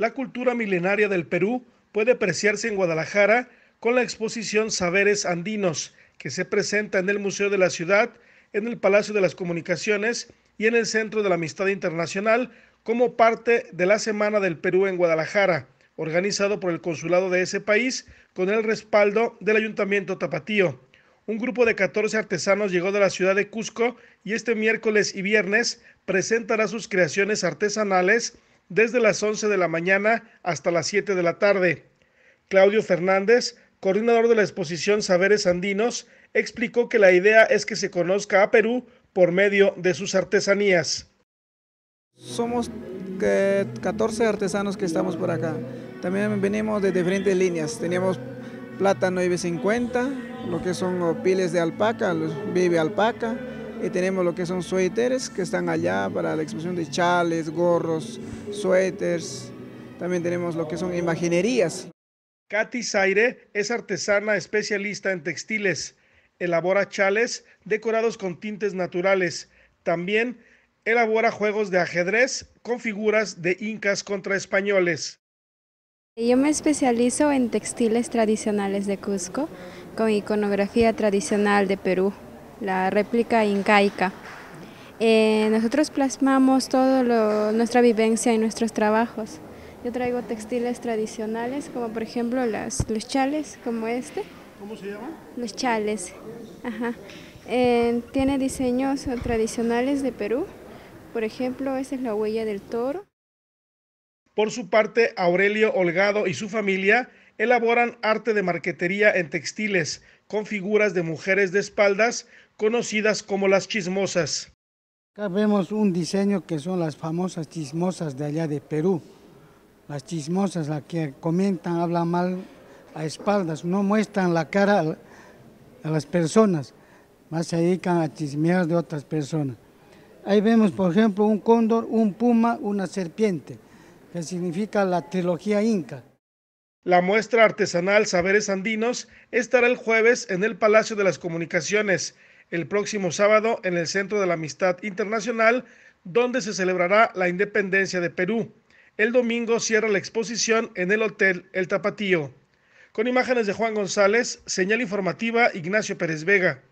la cultura milenaria del Perú puede apreciarse en Guadalajara con la exposición Saberes Andinos, que se presenta en el Museo de la Ciudad, en el Palacio de las Comunicaciones y en el Centro de la Amistad Internacional como parte de la Semana del Perú en Guadalajara, organizado por el consulado de ese país con el respaldo del Ayuntamiento Tapatío. Un grupo de 14 artesanos llegó de la ciudad de Cusco y este miércoles y viernes presentará sus creaciones artesanales desde las 11 de la mañana hasta las 7 de la tarde. Claudio Fernández, coordinador de la exposición Saberes Andinos, explicó que la idea es que se conozca a Perú por medio de sus artesanías. Somos 14 eh, artesanos que estamos por acá. También venimos de diferentes líneas. Teníamos plata 950, lo que son piles de alpaca, vive alpaca, y tenemos lo que son suéteres que están allá para la exposición de chales, gorros, suéteres. También tenemos lo que son imaginerías. Katy Zaire es artesana especialista en textiles. Elabora chales decorados con tintes naturales. También elabora juegos de ajedrez con figuras de incas contra españoles. Yo me especializo en textiles tradicionales de Cusco, con iconografía tradicional de Perú la réplica incaica. Eh, nosotros plasmamos toda nuestra vivencia y nuestros trabajos. Yo traigo textiles tradicionales, como por ejemplo las, los chales, como este. ¿Cómo se llama? Los chales. Eh, tiene diseños tradicionales de Perú. Por ejemplo, esa es la huella del toro. Por su parte, Aurelio Holgado y su familia elaboran arte de marquetería en textiles, con figuras de mujeres de espaldas conocidas como las chismosas. Acá vemos un diseño que son las famosas chismosas de allá de Perú. Las chismosas, las que comentan, hablan mal a espaldas, no muestran la cara a las personas, más se dedican a chismear de otras personas. Ahí vemos, por ejemplo, un cóndor, un puma, una serpiente, que significa la trilogía inca. La muestra artesanal Saberes Andinos estará el jueves en el Palacio de las Comunicaciones, el próximo sábado en el Centro de la Amistad Internacional, donde se celebrará la independencia de Perú. El domingo cierra la exposición en el Hotel El Tapatío. Con imágenes de Juan González, señal informativa Ignacio Pérez Vega.